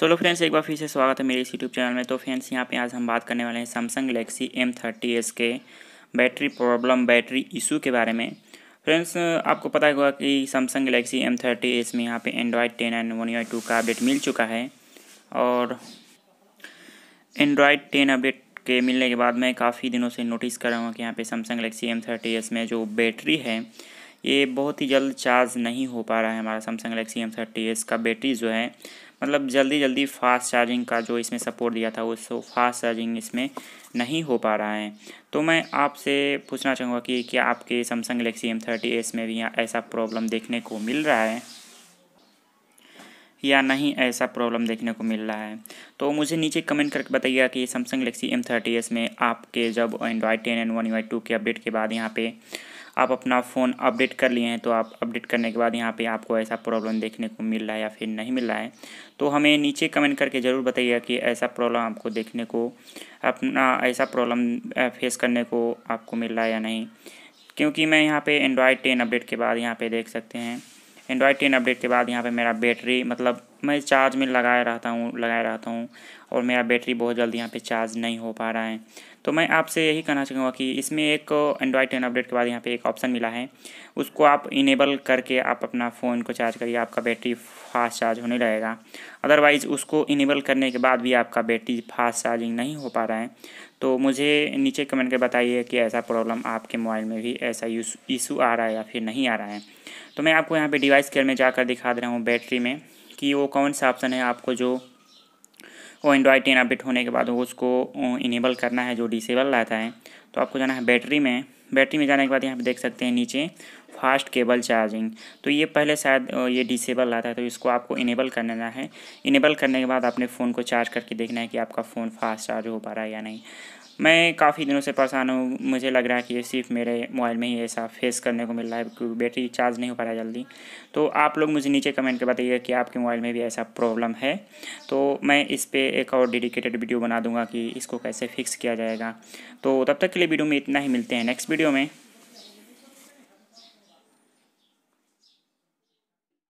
solo friends एक बार फिर से स्वागत है मेरे इस यूट्यूब चैनल में तो फ्रेंड्स यहाँ पे आज हम बात करने वाले हैं Samsung Galaxy M thirty S के बैटरी प्रॉब्लम बैटरी इशू के बारे में फ्रेंड्स आपको पता होगा कि Samsung Galaxy M thirty S में यहाँ पे Android ten and one U two का अपडेट मिल चुका है और एंड्रॉयड टेन अपडेट के मिलने के बाद मैं काफ़ी दिनों से नोटिस कर रहा हूँ कि यहाँ पे Samsung Galaxy M thirty S में जो बैटरी है ये बहुत ही जल्द चार्ज नहीं हो पा रहा है हमारा Samsung Galaxy M thirty S का बैटरी जो है मतलब जल्दी जल्दी फास्ट चार्जिंग का जो इसमें सपोर्ट दिया था उसको फास्ट चार्जिंग इसमें नहीं हो पा रहा है तो मैं आपसे पूछना चाहूँगा कि क्या आपके Samsung Galaxy M thirty S में भी ऐसा प्रॉब्लम देखने को मिल रहा है या नहीं ऐसा प्रॉब्लम देखने को मिल रहा है तो मुझे नीचे कमेंट करके बताइएगा कि Samsung Galaxy M thirty S में आपके जब Android ten and one U two के अपडेट के बाद यहाँ पे आप अपना फ़ोन अपडेट कर लिए हैं तो आप अपडेट करने के बाद यहाँ पे आपको ऐसा प्रॉब्लम देखने को मिल रहा है या फिर नहीं मिल रहा है तो हमें नीचे कमेंट करके ज़रूर बताइएगा कि ऐसा प्रॉब्लम आपको देखने को अपना ऐसा प्रॉब्लम फेस करने को आपको मिल रहा है या नहीं क्योंकि मैं यहाँ पर एंड्रॉयड टेन अपडेट के बाद यहाँ पर देख सकते हैं एंड्रॉयड टेन अपडेट के बाद यहाँ पर मेरा बैटरी मतलब मैं चार्ज में लगाए रहता हूँ लगाए रहता हूँ और मेरा बैटरी बहुत जल्दी यहाँ पे चार्ज नहीं हो पा रहा है तो मैं आपसे यही कहना चाहूँगा कि इसमें एक एंड्रॉयड टेन अपडेट के बाद यहाँ पे एक ऑप्शन मिला है उसको आप इनेबल करके आप अपना फ़ोन को चार्ज करिए आपका बैटरी फास्ट चार्ज होने लगेगा अदरवाइज़ उसको इनेबल करने के बाद भी आपका बैटरी फास्ट चार्जिंग नहीं हो पा रहा है तो मुझे नीचे कमेंट कर बताइए कि ऐसा प्रॉब्लम आपके मोबाइल में भी ऐसा इशू आ रहा है या फिर नहीं आ रहा है तो मैं आपको यहाँ पर डिवाइस केयर में जाकर दिखा दे रहा हूँ बैटरी में कि वो कौन सा ऑप्शन है आपको जो वो एंड्रॉयड टेन अपडेट होने के बाद वो उसको इनेबल करना है जो डिसेबल रहता है तो आपको जाना है बैटरी में बैटरी में जाने के बाद यहाँ पे देख सकते हैं नीचे फास्ट केबल चार्जिंग तो ये पहले शायद ये डिसेबल रहता है तो इसको आपको इनेबल करना है इनेबल करने के बाद अपने फ़ोन को चार्ज करके देखना है कि आपका फ़ोन फास्ट चार्ज हो पा रहा है या नहीं मैं काफ़ी दिनों से परेशान हूँ मुझे लग रहा है कि ये सिर्फ मेरे मोबाइल में ही ऐसा फेस करने को मिल रहा है क्योंकि बैटरी चार्ज नहीं हो पा रहा जल्दी तो आप लोग मुझे नीचे कमेंट कर बताइए कि आपके मोबाइल में भी ऐसा प्रॉब्लम है तो मैं इस पर एक और डेडिकेटेड वीडियो बना दूंगा कि इसको कैसे फिक्स किया जाएगा तो तब तक के लिए वीडियो में इतना ही मिलते हैं नेक्स्ट वीडियो में